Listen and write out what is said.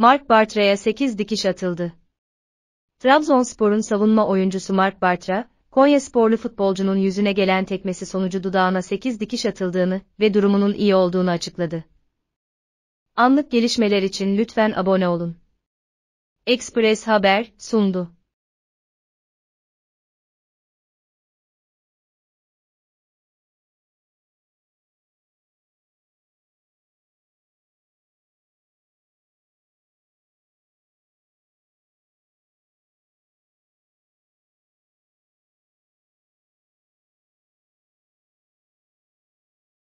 Mark Bartra'ya 8 dikiş atıldı. Trabzonspor'un savunma oyuncusu Mark Bartra, Konya sporlu futbolcunun yüzüne gelen tekmesi sonucu dudağına 8 dikiş atıldığını ve durumunun iyi olduğunu açıkladı. Anlık gelişmeler için lütfen abone olun. Express Haber sundu.